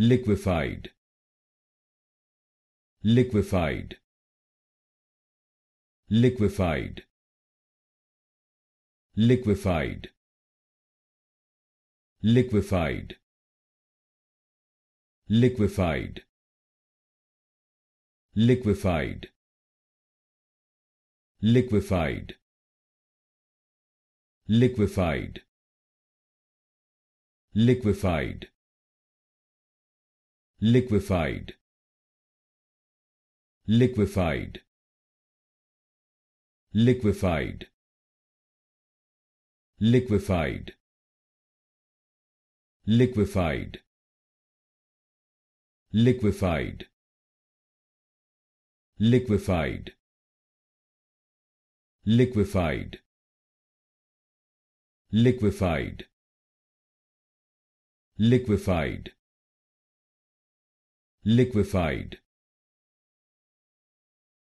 liquefied liquefied liquefied liquefied liquefied liquefied liquefied liquefied liquefied liquefied liquefied liquefied liquefied liquefied liquefied liquefied liquefied liquefied liquefied liquefied liquefied